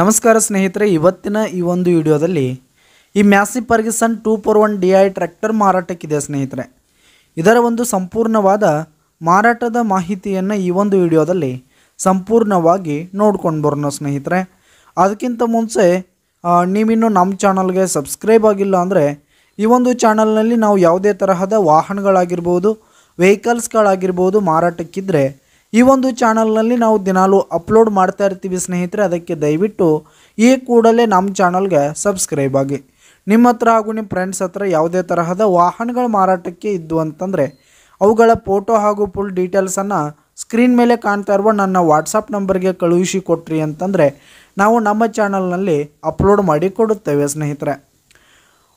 ನಮಸ್ಕಾರ ಸ್ನೇಹಿತರೆ ಇವತ್ತಿನ ಈ ಒಂದು ವಿಡಿಯೋದಲ್ಲಿ ಈ Massey Ferguson two four one D I tractor ಮಾರಾಟಕ್ಕಿದೆ ಸ್ನೇಹಿತರೆ ಇದರ ಒಂದು ಸಂಪೂರ್ಣವಾದ ಮಾರಾಟದ ಮಾಹಿತಿಯನ್ನು ಈ ಒಂದು ವಿಡಿಯೋದಲ್ಲಿ ಸಂಪೂರ್ಣವಾಗಿ ನೋಡ್ಕೊಂಡು ಬರೋಣ ಸ್ನೇಹಿತರೆ ಅದಕ್ಕಿಂತ ಮುಂಚೆ ನೀವಿನ್ನು ನಮ್ಮ ಚಾನಲ್ಗೆ ಸಬ್ಸ್ಕ್ರೈಬ್ ಆಗಿಲ್ಲ ಅಂದರೆ ಈ ಒಂದು ಚಾನಲ್ನಲ್ಲಿ ನಾವು ಯಾವುದೇ ತರಹದ ವಾಹನಗಳಾಗಿರ್ಬೋದು ವೆಹಿಕಲ್ಸ್ಗಳಾಗಿರ್ಬೋದು ಮಾರಾಟಕ್ಕಿದ್ರೆ ಈ ಒಂದು ಚಾನಲ್ನಲ್ಲಿ ನಾವು ದಿನಾಲು ಅಪ್ಲೋಡ್ ಮಾಡ್ತಾ ಇರ್ತೀವಿ ಸ್ನೇಹಿತರೆ ಅದಕ್ಕೆ ದಯವಿಟ್ಟು ಈ ಕೂಡಲೇ ನಮ್ಮ ಚಾನಲ್ಗೆ ಸಬ್ಸ್ಕ್ರೈಬ್ ಆಗಿ ನಿಮ್ಮ ಹತ್ರ ಹಾಗೂ ನಿಮ್ಮ ಫ್ರೆಂಡ್ಸ್ ಹತ್ರ ಯಾವುದೇ ತರಹದ ವಾಹನಗಳ ಮಾರಾಟಕ್ಕೆ ಇದ್ದು ಅಂತಂದರೆ ಅವುಗಳ ಫೋಟೋ ಹಾಗೂ ಫುಲ್ ಡೀಟೇಲ್ಸನ್ನು ಸ್ಕ್ರೀನ್ ಮೇಲೆ ಕಾಣ್ತಾ ಇರುವ ನನ್ನ ವಾಟ್ಸಪ್ ನಂಬರ್ಗೆ ಕಳುಹಿಸಿ ಕೊಟ್ರಿ ಅಂತಂದರೆ ನಾವು ನಮ್ಮ ಚಾನಲ್ನಲ್ಲಿ ಅಪ್ಲೋಡ್ ಮಾಡಿ ಕೊಡುತ್ತೇವೆ ಸ್ನೇಹಿತರೆ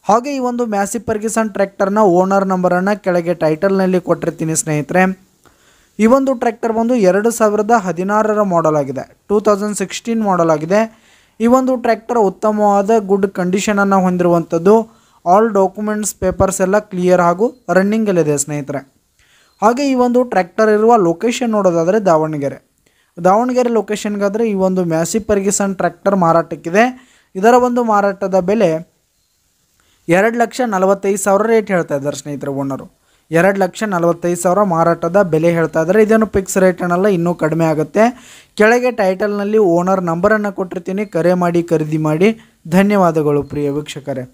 ಹಾಗೆ ಈ ಒಂದು ಮ್ಯಾಸಿ ಪರ್ಗಿಸನ್ ಟ್ರ್ಯಾಕ್ಟರ್ನ ಓನರ್ ನಂಬರನ್ನು ಕೆಳಗೆ ಟೈಟಲ್ನಲ್ಲಿ ಕೊಟ್ಟಿರ್ತೀನಿ ಸ್ನೇಹಿತರೆ ಈ ಒಂದು ಟ್ರ್ಯಾಕ್ಟರ್ ಬಂದು ಎರಡು ಸಾವಿರದ ಹದಿನಾರರ ಮಾಡಲ್ ಆಗಿದೆ ಟೂ ತೌಸಂಡ್ ಸಿಕ್ಸ್ಟೀನ್ ಮಾಡಲ್ ಆಗಿದೆ ಈ ಒಂದು ಟ್ರ್ಯಾಕ್ಟರ್ ಉತ್ತಮವಾದ ಗುಡ್ ಕಂಡೀಷನನ್ನು ಹೊಂದಿರುವಂಥದ್ದು ಆಲ್ ಡಾಕ್ಯುಮೆಂಟ್ಸ್ ಪೇಪರ್ಸ್ ಎಲ್ಲ ಕ್ಲಿಯರ್ ಹಾಗೂ ರನ್ನಿಂಗಲ್ಲಿದೆ ಸ್ನೇಹಿತರೆ ಹಾಗೆ ಈ ಒಂದು ಟ್ರ್ಯಾಕ್ಟರ್ ಇರುವ ಲೊಕೇಶನ್ ನೋಡೋದಾದರೆ ದಾವಣಗೆರೆ ದಾವಣಗೆರೆ ಲೊಕೇಶನ್ಗಾದರೆ ಈ ಒಂದು ಮ್ಯಾಸಿ ಪರ್ಗಿಸನ್ ಟ್ರ್ಯಾಕ್ಟರ್ ಮಾರಾಟಕ್ಕಿದೆ ಇದರ ಒಂದು ಮಾರಾಟದ ಬೆಲೆ ಎರಡು ಲಕ್ಷ ನಲವತ್ತೈದು ಸಾವಿರ ರೇಟ್ ಹೇಳ್ತಾ ಇದ್ದಾರೆ ಸ್ನೇಹಿತರೆ ಓನರು ಎರಡು ಲಕ್ಷ ನಲವತ್ತೈದು ಸಾವಿರ ಮಾರಾಟದ ಬೆಲೆ ಹೇಳ್ತಾ ಇದ್ದಾರೆ ಇದನ್ನು ಫಿಕ್ಸ್ ರೇಟ್ ಇನ್ನೂ ಕಡಿಮೆ ಆಗುತ್ತೆ ಕೆಳಗೆ ಟೈಟಲ್ನಲ್ಲಿ ಓನರ್ ನಂಬರನ್ನು ಕೊಟ್ಟಿರ್ತೀನಿ ಕರೆ ಮಾಡಿ ಖರೀದಿ ಮಾಡಿ ಧನ್ಯವಾದಗಳು ಪ್ರಿಯ ವೀಕ್ಷಕರೇ